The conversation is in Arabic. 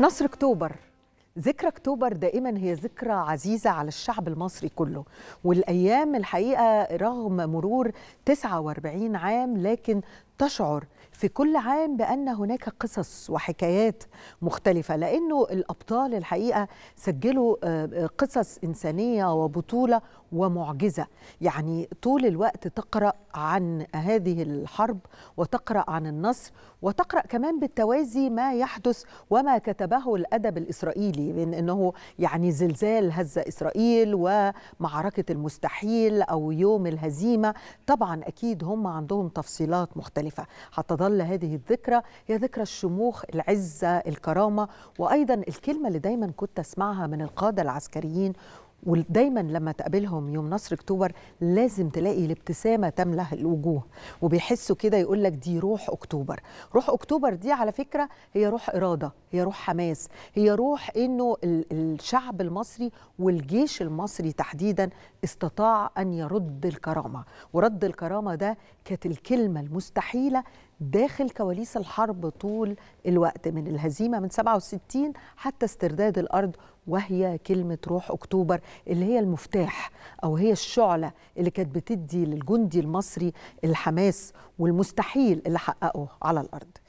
نصر اكتوبر ذكرى اكتوبر دائما هي ذكرى عزيزه على الشعب المصري كله والايام الحقيقه رغم مرور 49 عام لكن تشعر في كل عام بأن هناك قصص وحكايات مختلفة لأنه الأبطال الحقيقة سجلوا آه، آه، قصص إنسانية وبطولة ومعجزة يعني طول الوقت تقرأ عن هذه الحرب وتقرأ عن النصر وتقرأ كمان بالتوازي ما يحدث وما كتبه الأدب الإسرائيلي من أنه يعني زلزال هز إسرائيل ومعركة المستحيل أو يوم الهزيمة طبعا أكيد هم عندهم تفصيلات مختلفة مختلفة هتظل هذه الذكرى هي ذكرى الشموخ العزة الكرامة وأيضا الكلمة اللي دايما كنت أسمعها من القادة العسكريين ودايما لما تقابلهم يوم نصر اكتوبر لازم تلاقي الابتسامه تملا الوجوه وبيحسوا كده يقول لك دي روح اكتوبر روح اكتوبر دي على فكره هي روح اراده هي روح حماس هي روح انه الشعب المصري والجيش المصري تحديدا استطاع ان يرد الكرامه ورد الكرامه ده كانت الكلمه المستحيله داخل كواليس الحرب طول الوقت من الهزيمة من 67 حتى استرداد الأرض وهي كلمة روح أكتوبر اللي هي المفتاح أو هي الشعلة اللي كانت بتدي للجندي المصري الحماس والمستحيل اللي حققه على الأرض